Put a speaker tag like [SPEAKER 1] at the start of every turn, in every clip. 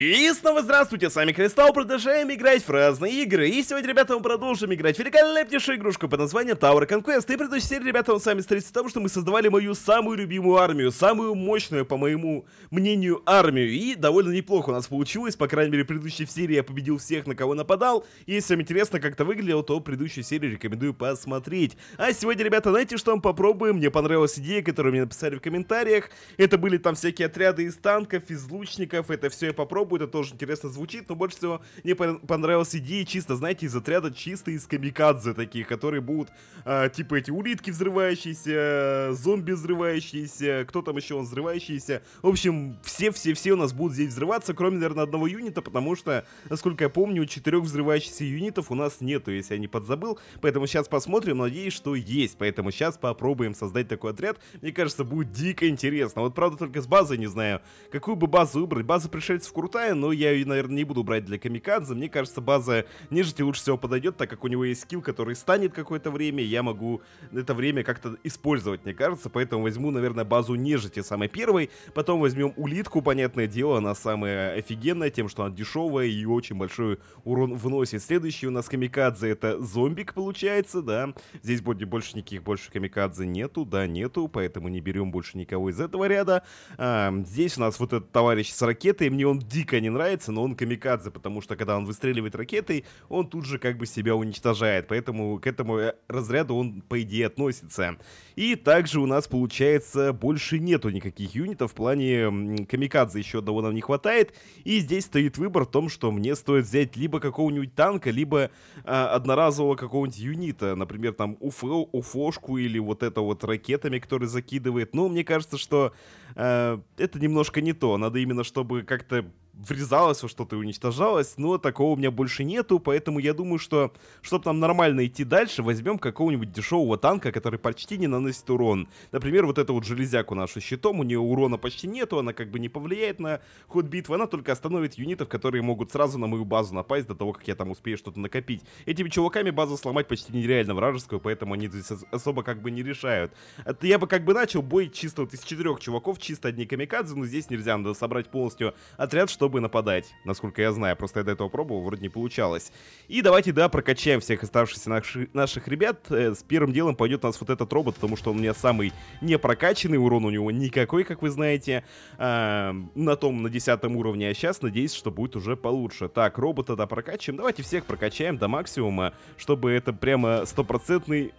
[SPEAKER 1] И снова здравствуйте, с вами Кристалл, продолжаем играть в разные игры. И сегодня, ребята, мы продолжим играть в великолепнейшую игрушку под названием Tower Conquest. И в предыдущей серии, ребята, мы с вами встретились в том, что мы создавали мою самую любимую армию, самую мощную, по моему мнению, армию. И довольно неплохо у нас получилось, по крайней мере, в предыдущей серии я победил всех, на кого нападал. если вам интересно, как это выглядело, то предыдущую серию рекомендую посмотреть. А сегодня, ребята, знаете, что мы попробуем? Мне понравилась идея, которую мне написали в комментариях. Это были там всякие отряды из танков, из лучников, это все я попробую попробует, это тоже интересно звучит, но больше всего мне понравилась идея чисто, знаете, из отряда чисто из камикадзе таких, которые будут, э, типа эти улитки взрывающиеся, зомби взрывающиеся, кто там еще он взрывающийся. В общем, все-все-все у нас будут здесь взрываться, кроме, наверное, одного юнита, потому что, насколько я помню, четырех взрывающихся юнитов у нас нету, если я не подзабыл. Поэтому сейчас посмотрим, надеюсь, что есть. Поэтому сейчас попробуем создать такой отряд. Мне кажется, будет дико интересно. Вот правда только с базой не знаю, какую бы базу выбрать. База пришельцев крутая крутая, но я ее, наверное, не буду брать для камикадзе. Мне кажется, база нежити лучше всего подойдет, так как у него есть скилл, который станет какое-то время, я могу это время как-то использовать, мне кажется. Поэтому возьму, наверное, базу нежити самой первой. Потом возьмем улитку, понятное дело, она самая офигенная тем, что она дешевая и очень большой урон вносит. Следующий у нас камикадзе это зомбик получается, да. Здесь будет больше никаких больше камикадзе нету, да, нету, поэтому не берем больше никого из этого ряда. А, здесь у нас вот этот товарищ с ракетой, мне он дико дико не нравится, но он камикадзе, потому что когда он выстреливает ракетой, он тут же как бы себя уничтожает. Поэтому к этому э, разряду он, по идее, относится. И также у нас, получается, больше нету никаких юнитов в плане камикадзе. Еще одного нам не хватает. И здесь стоит выбор в том, что мне стоит взять либо какого-нибудь танка, либо э, одноразового какого-нибудь юнита. Например, там Уфо, Уфошку или вот это вот ракетами, который закидывает. Но мне кажется, что э, это немножко не то. Надо именно, чтобы как-то врезалась во что-то и уничтожалась, но такого у меня больше нету, поэтому я думаю, что, чтобы нам нормально идти дальше, возьмем какого-нибудь дешевого танка, который почти не наносит урон. Например, вот эту вот железяку нашу щитом, у нее урона почти нету, она как бы не повлияет на ход битвы, она только остановит юнитов, которые могут сразу на мою базу напасть до того, как я там успею что-то накопить. Этими чуваками базу сломать почти нереально вражескую, поэтому они здесь особо как бы не решают. Это я бы как бы начал бой чисто вот из четырех чуваков, чисто одни камикадзе, но здесь нельзя, надо собрать полностью отряд, что чтобы нападать, насколько я знаю. Просто я до этого пробовал, вроде не получалось. И давайте, да, прокачаем всех оставшихся наши, наших ребят. Э, с первым делом пойдет у нас вот этот робот, потому что он у меня самый не прокачанный, урон у него никакой, как вы знаете. А, на том, на десятом уровне, а сейчас надеюсь, что будет уже получше. Так, робота, да, прокачиваем. Давайте всех прокачаем до максимума, чтобы это прямо стопроцентный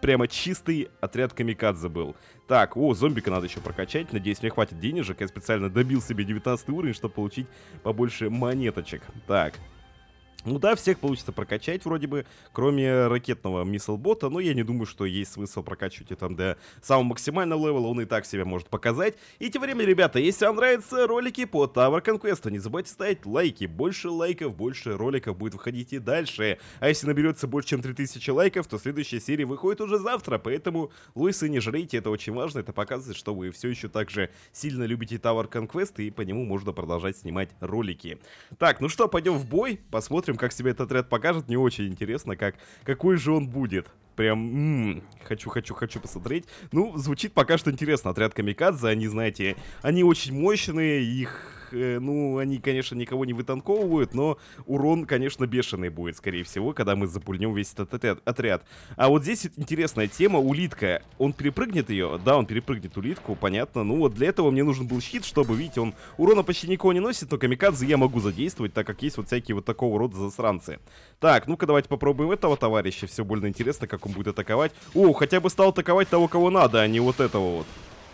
[SPEAKER 1] прямо чистый отряд камикадзе был. Так, о, зомбика надо еще прокачать. Надеюсь, мне хватит денежек. Я специально добил себе 19 уровень, чтобы получить побольше монеточек. Так, ну да, всех получится прокачать вроде бы, кроме ракетного мисслбота, но я не думаю, что есть смысл прокачивать это, там до самого максимального левела, он и так себя может показать. И тем временем, ребята, если вам нравятся ролики по Tower Conquest, то не забывайте ставить лайки, больше лайков, больше роликов будет выходить и дальше. А если наберется больше, чем 3000 лайков, то следующая серия выходит уже завтра, поэтому, Луисы, не жрите, это очень важно, это показывает, что вы все еще так же сильно любите Tower Conquest и по нему можно продолжать снимать ролики. Так, ну что, пойдем в бой, посмотрим, посмотрим, как себя этот ряд покажет. Мне очень интересно, как, какой же он будет. Прям, хочу-хочу-хочу посмотреть. Ну, звучит пока что интересно. Отряд Камикадзе, они, знаете, они очень мощные, их Э, ну, они, конечно, никого не вытанковывают, но урон, конечно, бешеный будет, скорее всего, когда мы запульнем весь этот отряд. А вот здесь интересная тема, улитка. Он перепрыгнет ее? Да, он перепрыгнет улитку, понятно. Ну вот для этого мне нужен был щит, чтобы, видите, он урона почти никого не носит, но камикадзе я могу задействовать, так как есть вот всякие вот такого рода засранцы. Так, ну-ка давайте попробуем этого товарища, все больно интересно, как он будет атаковать. О, хотя бы стал атаковать того, кого надо, а не вот этого вот.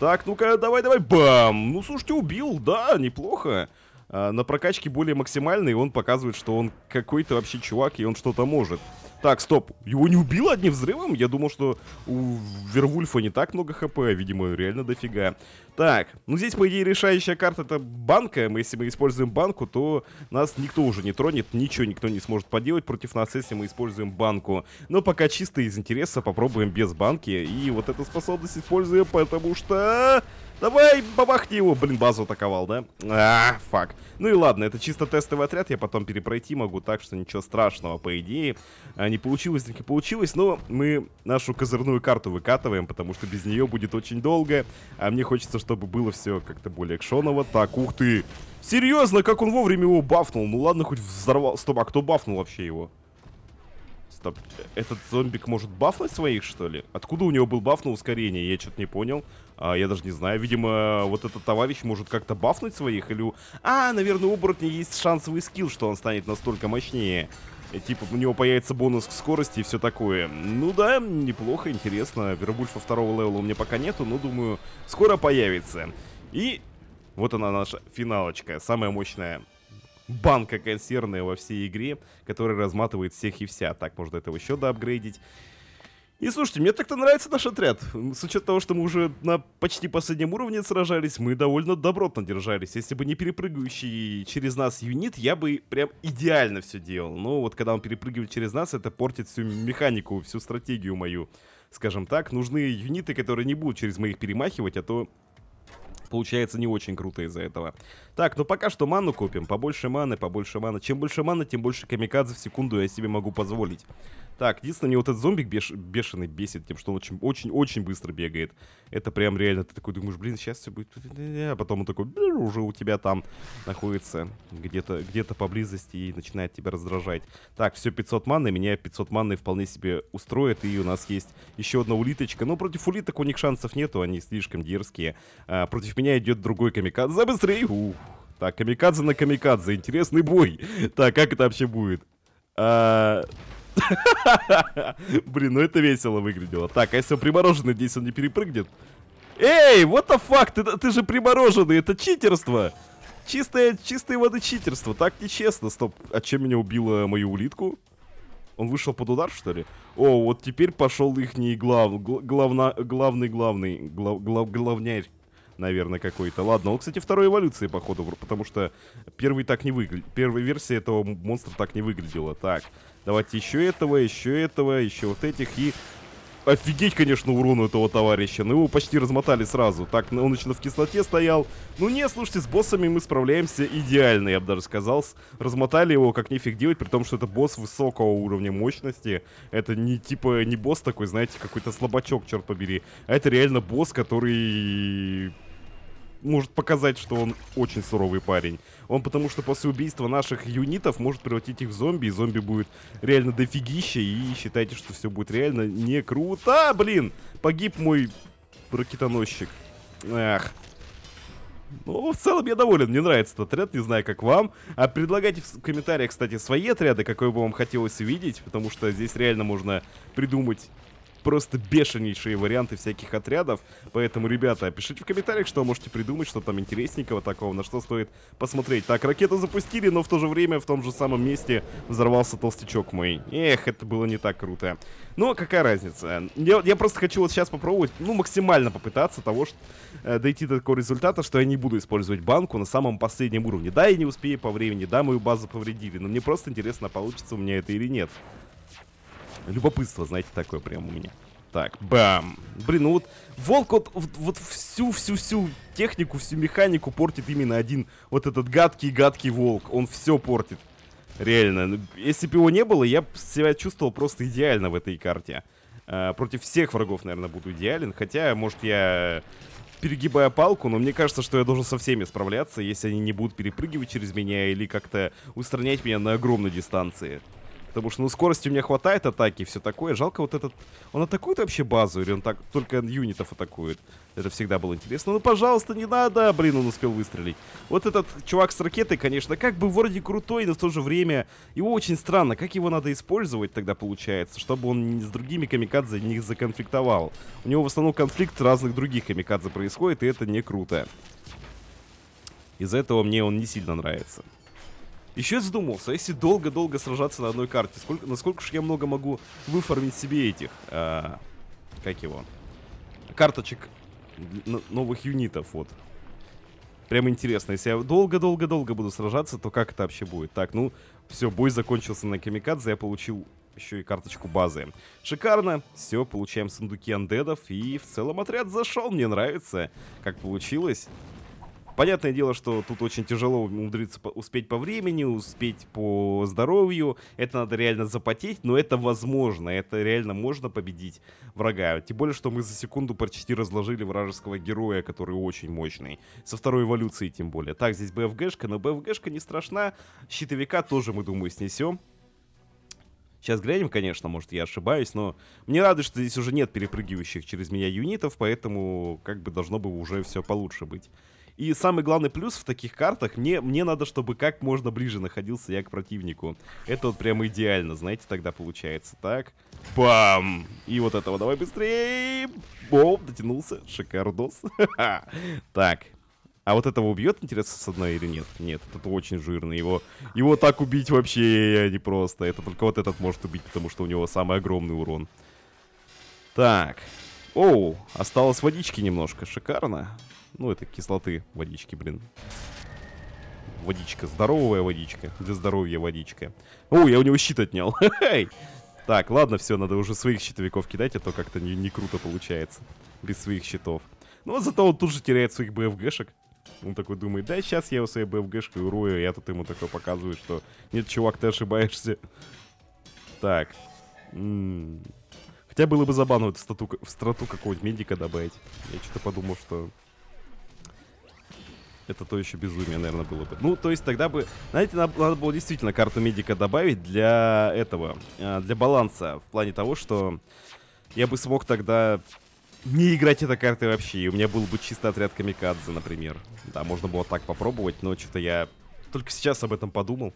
[SPEAKER 1] Так, ну-ка, давай-давай, бам! Ну, слушайте, убил, да, неплохо. А, на прокачке более максимальный, он показывает, что он какой-то вообще чувак, и он что-то может. Так, стоп. Его не убило одним взрывом? Я думал, что у Вервульфа не так много хп, а видимо, реально дофига. Так, ну здесь, по идее, решающая карта это банка. Мы, если мы используем банку, то нас никто уже не тронет, ничего никто не сможет поделать против нас, если мы используем банку. Но пока чисто из интереса попробуем без банки. И вот эту способность используем, потому что... Давай, бабахни его. Блин, базу атаковал, да? А, фак. Ну и ладно, это чисто тестовый отряд. Я потом перепройти могу, так что ничего страшного, по идее. А, не получилось, так и получилось. Но мы нашу козырную карту выкатываем, потому что без нее будет очень долго. А мне хочется, чтобы было все как-то более кшоново. Так, ух ты. Серьезно, как он вовремя его бафнул? Ну ладно, хоть взорвал. Стоп, а кто бафнул вообще его? Стоп, э, этот зомбик может бафнуть своих, что ли? Откуда у него был баф на ускорение? Я что-то не понял. А, я даже не знаю, видимо, вот этот товарищ может как-то бафнуть своих или... А, наверное, у оборотня есть шансовый скилл, что он станет настолько мощнее. Типа, у него появится бонус к скорости и все такое. Ну да, неплохо, интересно. Вербульфа второго левела у меня пока нету, но думаю, скоро появится. И вот она наша финалочка, самая мощная банка консервная во всей игре, которая разматывает всех и вся. Так, можно этого еще доапгрейдить. И слушайте, мне так-то нравится наш отряд. С учетом того, что мы уже на почти последнем уровне сражались, мы довольно добротно держались. Если бы не перепрыгивающий через нас юнит, я бы прям идеально все делал. Но вот когда он перепрыгивает через нас, это портит всю механику, всю стратегию мою. Скажем так, нужны юниты, которые не будут через моих перемахивать, а то получается не очень круто из-за этого. Так, ну пока что ману купим. Побольше маны, побольше маны. Чем больше маны, тем больше камикадзе в секунду я себе могу позволить. Так, единственное, мне вот этот зомбик беш... бешеный бесит тем, что он очень-очень-очень быстро бегает. Это прям реально, ты такой думаешь, блин, сейчас все будет... А потом он такой, уже у тебя там находится где-то где, -то, поблизости и начинает тебя раздражать. Так, все 500 маны, меня 500 маны вполне себе устроит, и у нас есть еще одна улиточка. Но против улиток у них шансов нету, они слишком дерзкие. А, против меня идет другой камикадзе, быстрее! Ух. Так, камикадзе на камикадзе, интересный бой. Так, как это вообще будет? А, Блин, ну это весело выглядело. Так, а если он примороженный, здесь он не перепрыгнет? Эй, вот the fuck, ты, ты же примороженный, это читерство! Чистое, чистое воды читерство, так нечестно. Стоп, а чем меня убило мою улитку? Он вышел под удар, что ли? О, вот теперь пошел их глав, главна, главный, главный, глав, глав, главнярь наверное, какой-то. Ладно, он, кстати, второй эволюции, походу, потому что первый так не выглядел. Первая версия этого монстра так не выглядела. Так, давайте еще этого, еще этого, еще вот этих и... Офигеть, конечно, урон у этого товарища. Но ну, его почти размотали сразу. Так, он начинал в кислоте стоял. Ну не, слушайте, с боссами мы справляемся идеально, я бы даже сказал. Размотали его как нифиг делать, при том, что это босс высокого уровня мощности. Это не типа, не босс такой, знаете, какой-то слабачок, черт побери. А это реально босс, который может показать, что он очень суровый парень. Он потому что после убийства наших юнитов может превратить их в зомби, и зомби будет реально дофигища, и считайте, что все будет реально не круто. А, блин, погиб мой ракетоносчик. Эх. Ну, в целом я доволен, мне нравится этот отряд, не знаю, как вам. А предлагайте в комментариях, кстати, свои отряды, какой бы вам хотелось видеть, потому что здесь реально можно придумать просто бешенейшие варианты всяких отрядов. Поэтому, ребята, пишите в комментариях, что можете придумать, что там интересненького такого, на что стоит посмотреть. Так, ракету запустили, но в то же время в том же самом месте взорвался толстячок мой. Эх, это было не так круто. Но ну, а какая разница? Я, я просто хочу вот сейчас попробовать, ну, максимально попытаться того, что, э, дойти до такого результата, что я не буду использовать банку на самом последнем уровне. Да, я не успею по времени, да, мою базу повредили, но мне просто интересно, получится у меня это или нет. Любопытство, знаете, такое прям у меня. Так, бам. Блин, ну вот Волк вот, вот всю-всю-всю технику, всю механику портит именно один вот этот гадкий-гадкий Волк. Он все портит. Реально. Ну, если бы его не было, я себя чувствовал просто идеально в этой карте. А, против всех врагов, наверное, буду идеален. Хотя, может, я перегибая палку, но мне кажется, что я должен со всеми справляться, если они не будут перепрыгивать через меня или как-то устранять меня на огромной дистанции. Потому что, ну, скорости у меня хватает атаки и все такое. Жалко вот этот... Он атакует вообще базу или он так только юнитов атакует? Это всегда было интересно. Ну, пожалуйста, не надо! Блин, он успел выстрелить. Вот этот чувак с ракетой, конечно, как бы вроде крутой, но в то же время его очень странно. Как его надо использовать тогда получается, чтобы он с другими камикадзе не законфликтовал? У него в основном конфликт разных других камикадзе происходит, и это не круто. Из-за этого мне он не сильно нравится. Еще я задумался, а если долго-долго сражаться на одной карте, сколько, насколько же я много могу выформить себе этих, э, как его, карточек новых юнитов, вот. Прям интересно, если я долго-долго-долго буду сражаться, то как это вообще будет? Так, ну, все, бой закончился на камикадзе, я получил еще и карточку базы. Шикарно, все, получаем сундуки андедов, и в целом отряд зашел, мне нравится, как получилось. Понятное дело, что тут очень тяжело умудриться успеть по времени, успеть по здоровью. Это надо реально запотеть, но это возможно. Это реально можно победить врага. Тем более, что мы за секунду почти разложили вражеского героя, который очень мощный. Со второй эволюцией, тем более. Так, здесь БФГшка, но БФГшка не страшна. Щитовика тоже, мы думаю, снесем. Сейчас глянем, конечно, может я ошибаюсь, но мне рады, что здесь уже нет перепрыгивающих через меня юнитов, поэтому как бы должно бы уже все получше быть. И самый главный плюс в таких картах, мне, мне надо, чтобы как можно ближе находился я к противнику. Это вот прям идеально, знаете, тогда получается. Так, бам! И вот этого давай быстрее! Бом, дотянулся, шикардос. Так, а вот этого убьет, интересно, с одной или нет? Нет, это очень жирный Его, его так убить вообще не просто. Это только вот этот может убить, потому что у него самый огромный урон. Так. Оу, осталось водички немножко. Шикарно. Ну, это кислоты водички, блин. Водичка, здоровая водичка. Для здоровья водичка. О, я у него щит отнял. Так, ладно, все, надо уже своих щитовиков кидать, а то как-то не, не круто получается. Без своих щитов. Но ну, а зато он тут же теряет своих БФГшек. Он такой думает, да, сейчас я его своей БФГшкой урою, я тут ему такое показываю, что нет, чувак, ты ошибаешься. Так. М-м. Хотя было бы забавно в стату, в страту какого-нибудь медика добавить. Я что-то подумал, что это то еще безумие, наверное, было бы. Ну, то есть тогда бы... Знаете, надо, надо было действительно карту медика добавить для этого, э, для баланса. В плане того, что я бы смог тогда не играть этой картой вообще. И у меня был бы чисто отряд камикадзе, например. Да, можно было так попробовать, но что-то я только сейчас об этом подумал.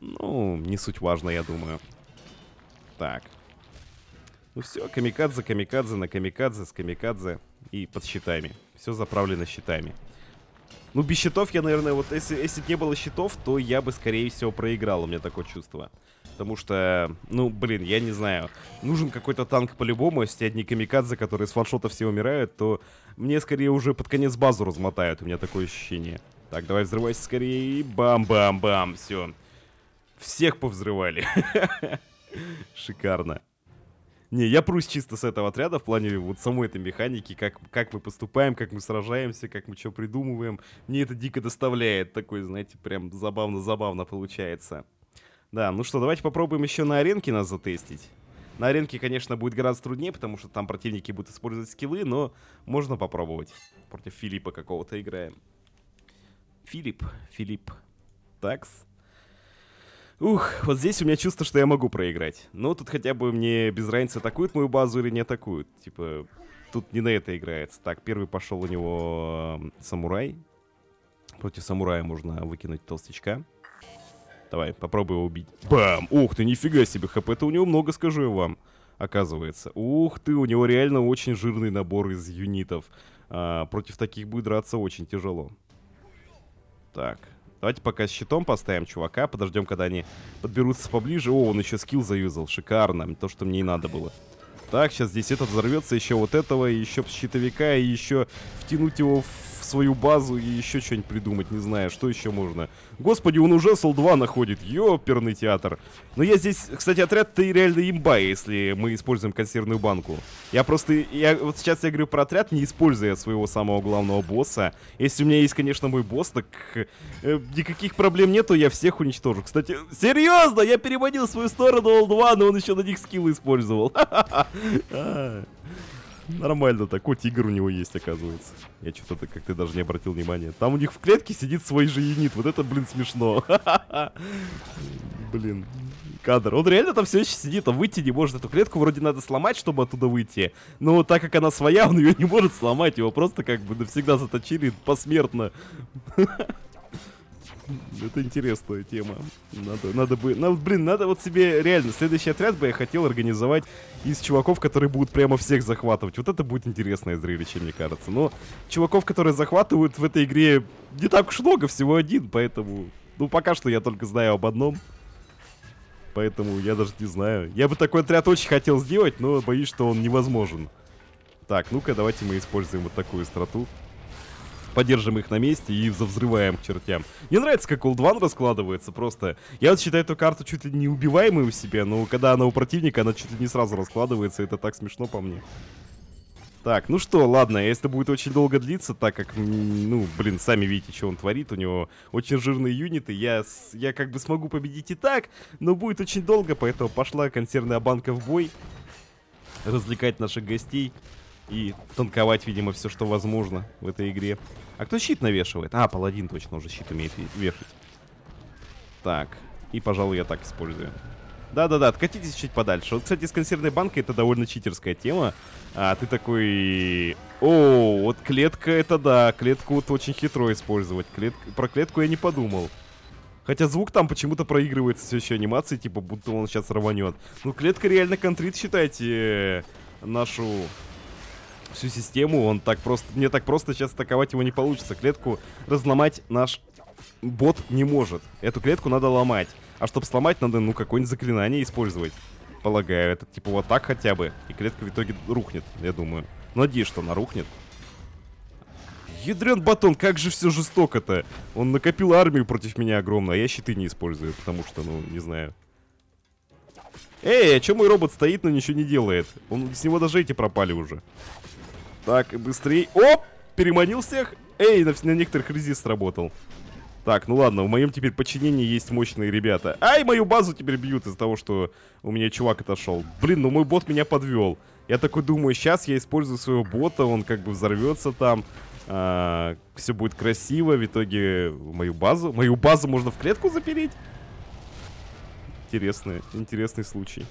[SPEAKER 1] Ну, не суть важно, я думаю. Так. Ну все, камикадзе, камикадзе на камикадзе с камикадзе и под щитами. Все заправлено щитами. Ну, без щитов я, наверное, вот если, если бы не было щитов, то я бы, скорее всего, проиграл. У меня такое чувство. Потому что, ну, блин, я не знаю. Нужен какой-то танк по-любому. А если одни камикадзе, которые с фаншота все умирают, то мне скорее уже под конец базу размотают. У меня такое ощущение. Так, давай взрывайся скорее. и Бам-бам-бам. Все. Всех повзрывали. Шикарно. Не, я прусь чисто с этого отряда в плане вот самой этой механики, как, как мы поступаем, как мы сражаемся, как мы что придумываем. Мне это дико доставляет. Такой, знаете, прям забавно-забавно получается. Да, ну что, давайте попробуем еще на аренке нас затестить. На аренке, конечно, будет гораздо труднее, потому что там противники будут использовать скиллы, но можно попробовать. Против Филиппа какого-то играем. Филипп, Филипп. Такс. Ух, вот здесь у меня чувство, что я могу проиграть. Но ну, тут хотя бы мне без разницы, атакуют мою базу или не атакуют. Типа, тут не на это играется. Так, первый пошел у него э, самурай. Против самурая можно выкинуть толстячка. Давай, попробуй его убить. Бам! Ух ты, нифига себе, хп-то у него много, скажу я вам. Оказывается. Ух ты, у него реально очень жирный набор из юнитов. А, против таких будет драться очень тяжело. Так, Давайте пока с щитом поставим чувака, подождем, когда они подберутся поближе. О, он еще скилл заюзал, шикарно, то, что мне и надо было. Так, сейчас здесь этот взорвется, еще вот этого, еще щитовика, и еще втянуть его в свою базу и еще что-нибудь придумать, не знаю, что еще можно. Господи, он уже СЛ-2 находит, ёперный театр. Но я здесь, кстати, отряд-то и реально имба, если мы используем консервную банку. Я просто, я вот сейчас я говорю про отряд, не используя своего самого главного босса. Если у меня есть, конечно, мой босс, так э, никаких проблем нету, я всех уничтожу. Кстати, серьезно, я переводил свою сторону Ол-2, но он еще на них скилл использовал. А. Нормально так, у тигр у него есть, оказывается. Я что-то как-то даже не обратил внимания. Там у них в клетке сидит свой же юнит. Вот это, блин, смешно. Блин, кадр. Он реально там все еще сидит, а выйти не может. Эту клетку вроде надо сломать, чтобы оттуда выйти. Но так как она своя, он ее не может сломать. Его просто как бы навсегда заточили посмертно. Это интересная тема. Надо, надо бы... Надо, блин, надо вот себе реально... Следующий отряд бы я хотел организовать из чуваков, которые будут прямо всех захватывать. Вот это будет интересное зрелище, мне кажется. Но чуваков, которые захватывают в этой игре не так уж много, всего один, поэтому... Ну, пока что я только знаю об одном. Поэтому я даже не знаю. Я бы такой отряд очень хотел сделать, но боюсь, что он невозможен. Так, ну-ка, давайте мы используем вот такую страту поддержим их на месте и завзрываем к чертям. Мне нравится, как Улдван раскладывается просто. Я вот считаю эту карту чуть ли не убиваемой у себя, но когда она у противника, она чуть ли не сразу раскладывается, это так смешно по мне. Так, ну что, ладно, если будет очень долго длиться, так как, ну, блин, сами видите, что он творит, у него очень жирные юниты, я, я как бы смогу победить и так, но будет очень долго, поэтому пошла консервная банка в бой, развлекать наших гостей и танковать, видимо, все, что возможно в этой игре. А кто щит навешивает? А, паладин точно уже щит умеет вешать. Так, и, пожалуй, я так использую. Да-да-да, откатитесь чуть подальше. Вот, кстати, с консервной банкой это довольно читерская тема. А ты такой... О, вот клетка это да, клетку вот очень хитро использовать. Клет... Про клетку я не подумал. Хотя звук там почему-то проигрывается все еще анимации, типа будто он сейчас рванет. Ну, клетка реально контрит, считайте, э, нашу всю систему. Он так просто... Мне так просто сейчас атаковать его не получится. Клетку разломать наш бот не может. Эту клетку надо ломать. А чтобы сломать, надо, ну, какое-нибудь заклинание использовать. Полагаю, это типа вот так хотя бы. И клетка в итоге рухнет, я думаю. Надеюсь, что она рухнет. Ядрен батон, как же все жестоко-то. Он накопил армию против меня огромную, а я щиты не использую, потому что, ну, не знаю. Эй, а чё мой робот стоит, но ничего не делает? Он, с него даже эти пропали уже. Так, быстрее. Оп! Переманил всех. Эй, на, на некоторых резист работал. Так, ну ладно, в моем теперь подчинении есть мощные ребята. Ай, мою базу теперь бьют из-за того, что у меня чувак отошел. Блин, ну мой бот меня подвел. Я такой думаю, сейчас я использую своего бота, он как бы взорвется там. А, все будет красиво, в итоге мою базу... Мою базу можно в клетку запереть? Интересный, интересный случай.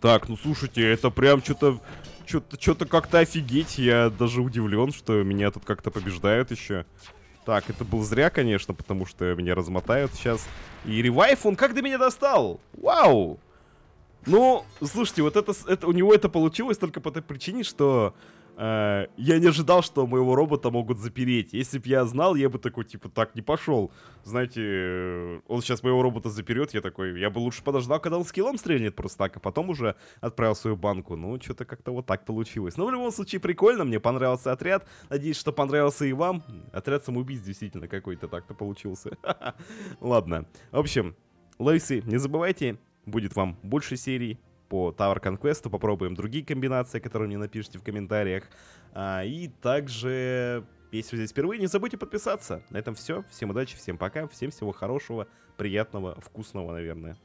[SPEAKER 1] Так, ну слушайте, это прям что-то что-то что-то как-то офигеть, я даже удивлен, что меня тут как-то побеждают еще. Так, это был зря, конечно, потому что меня размотают сейчас. И ревайф, он как до меня достал? Вау! Ну, слушайте, вот это, это у него это получилось только по той причине, что Э, я не ожидал, что моего робота могут запереть. Если бы я знал, я бы такой, типа, так не пошел. Знаете, э, он сейчас моего робота заперет, я такой, я бы лучше подождал, когда он скиллом стрельнет просто так, а потом уже отправил свою банку. Ну, что-то как-то вот так получилось. Но ну, в любом случае прикольно, мне понравился отряд. Надеюсь, что понравился и вам. Отряд самоубийств действительно какой-то так-то получился. Ладно. В общем, Лейсы, не забывайте, будет вам больше серий, по Tower Conquest, попробуем другие комбинации, которые мне напишите в комментариях. А, и также, если вы здесь впервые, не забудьте подписаться. На этом все. Всем удачи, всем пока, всем всего хорошего, приятного, вкусного, наверное.